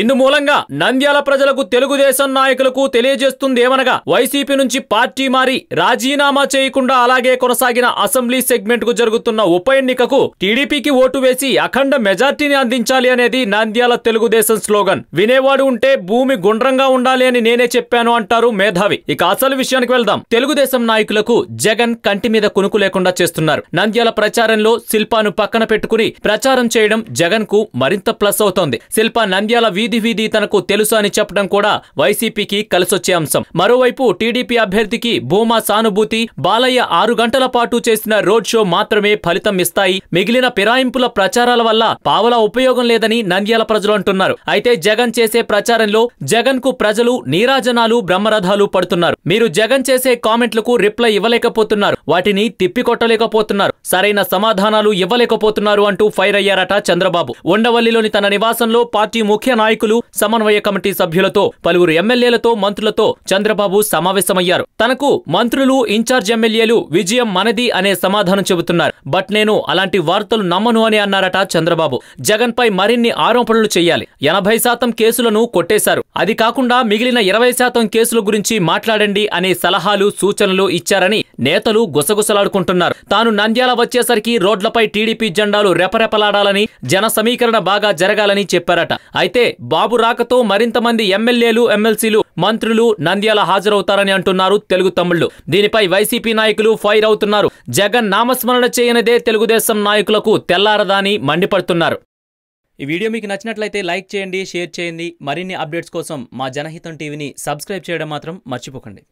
ఇందు మూలంగా నంద్యాల ప్రజలకు తెలుగుదేశం నాయకులకు తెలియజేస్తుంది ఏమనగా వైసీపీ నుంచి పార్టీ మారి రాజీనామా చేయకుండా అలాగే కొనసాగిన అసెంబ్లీ సెగ్మెంట్ కు జరుగుతున్న ఉప ఎన్నికకు టీడీపీకి ఓటు వేసి అఖండ మెజార్టీని అందించాలి అనేది నంద్యాల తెలుగుదేశం స్లోగన్ వినేవాడు ఉంటే భూమి గుండ్రంగా ఉండాలి అని నేనే చెప్పాను అంటారు మేధావి ఇక అసలు విషయానికి వెళ్దాం తెలుగుదేశం నాయకులకు జగన్ కంటి మీద కునుకు లేకుండా చేస్తున్నారు నంద్యాల ప్రచారంలో శిల్పాను పక్కన పెట్టుకుని ప్రచారం చేయడం జగన్ కు మరింత ప్లస్ అవుతోంది శిల్ప నంద్యాల వీధి వీధి తనకు తెలుసు అని చెప్పడం కూడా వైసీపీకి కలిసొచ్చే అంశం మరోవైపు టీడీపీ అభ్యర్థికి భూమా సానుభూతి బాలయ్య ఆరు గంటల పాటు చేసిన రోడ్ షో మాత్రమే ఫలితం ఇస్తాయి మిగిలిన పిరాయింపుల ప్రచారాల వల్ల పావలా ఉపయోగం లేదని నంద్యాల ప్రజలు అంటున్నారు అయితే జగన్ చేసే ప్రచారంలో జగన్ కు ప్రజలు నీరాజనాలు బ్రహ్మరథాలు పడుతున్నారు మీరు జగన్ చేసే కామెంట్లకు రిప్లై ఇవ్వలేకపోతున్నారు వాటిని తిప్పికొట్టలేకపోతున్నారు సరైన సమాధానాలు ఇవ్వలేకపోతున్నారు అంటూ ఫైర్ అయ్యారట చంద్రబాబు ఉండవల్లిలోని తన నివాసంలో పార్టీ ముఖ్య నాయకులు నాయకులు సమన్వయ కమిటీ సభ్యులతో పలువురు ఎమ్మెల్యేలతో మంత్రులతో చంద్రబాబు సమావేశమయ్యారు తనకు మంత్రులు ఇన్ఛార్జ్ ఎమ్మెల్యేలు విజయం మనది అనే సమాధానం చెబుతున్నారు బట్ నేను అలాంటి వార్తలు నమ్మను అని అన్నారట చంద్రబాబు జగన్ పై మరిన్ని ఆరోపణలు చేయాలి ఎనభై శాతం కేసులను కొట్టేశారు అది కాకుండా మిగిలిన ఇరవై శాతం కేసుల గురించి మాట్లాడండి అనే సలహాలు సూచనలు ఇచ్చారని నేతలు గుసగుసలాడుకుంటున్నారు తాను నంద్యాల వచ్చేసరికి రోడ్లపై టీడీపీ జెండాలు రెపరెపలాడాలని జన సమీకరణ బాగా జరగాలని చెప్పారట అయితే బాబు రాకతో మరింత మంది ఎమ్మెల్యేలు ఎమ్మెల్సీలు మంత్రులు నంద్యాల హాజరవుతారని అంటున్నారు తెలుగు తమ్ముళ్లు దీనిపై వైసీపీ నాయకులు ఫైర్ అవుతున్నారు జగన్ నామస్మరణ చేయనిదే తెలుగుదేశం నాయకులకు తెల్లారదాని మండిపడుతున్నారు ఈ వీడియో మీకు నచ్చినట్లయితే లైక్ చేయండి షేర్ చేయండి మరిన్ని అప్డేట్స్ కోసం మా జనహితం టీవీని సబ్స్క్రైబ్ చేయడం మాత్రం మర్చిపోకండి